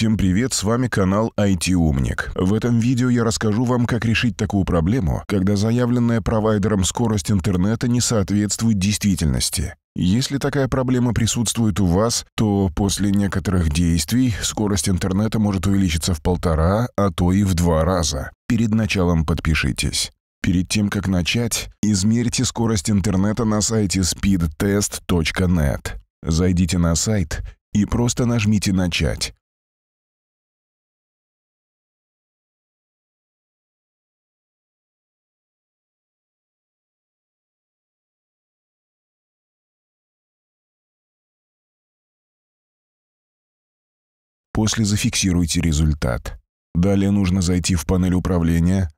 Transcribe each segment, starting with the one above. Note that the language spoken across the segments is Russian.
Всем привет, с вами канал IT Умник. В этом видео я расскажу вам, как решить такую проблему, когда заявленная провайдером скорость интернета не соответствует действительности. Если такая проблема присутствует у вас, то после некоторых действий скорость интернета может увеличиться в полтора, а то и в два раза. Перед началом подпишитесь. Перед тем, как начать, измерьте скорость интернета на сайте speedtest.net. Зайдите на сайт и просто нажмите «Начать». После зафиксируйте результат. Далее нужно зайти в панель управления.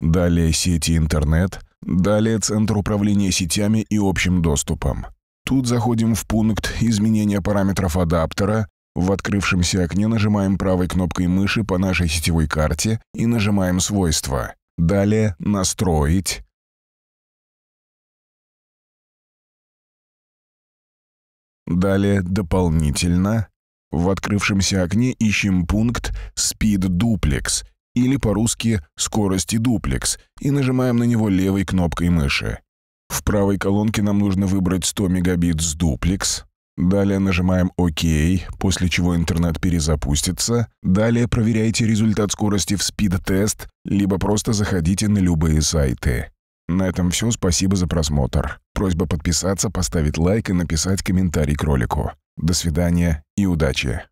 Далее сети интернет. Далее центр управления сетями и общим доступом. Тут заходим в пункт изменения параметров адаптера. В открывшемся окне нажимаем правой кнопкой мыши по нашей сетевой карте и нажимаем «Свойства». Далее «Настроить». Далее «Дополнительно». В открывшемся окне ищем пункт «Speed Duplex» или по-русски «Скорости дуплекс» и нажимаем на него левой кнопкой мыши. В правой колонке нам нужно выбрать 100 мегабит с дуплекс. Далее нажимаем ОК, после чего интернет перезапустится. Далее проверяйте результат скорости в спид-тест, либо просто заходите на любые сайты. На этом все, спасибо за просмотр. Просьба подписаться, поставить лайк и написать комментарий к ролику. До свидания и удачи!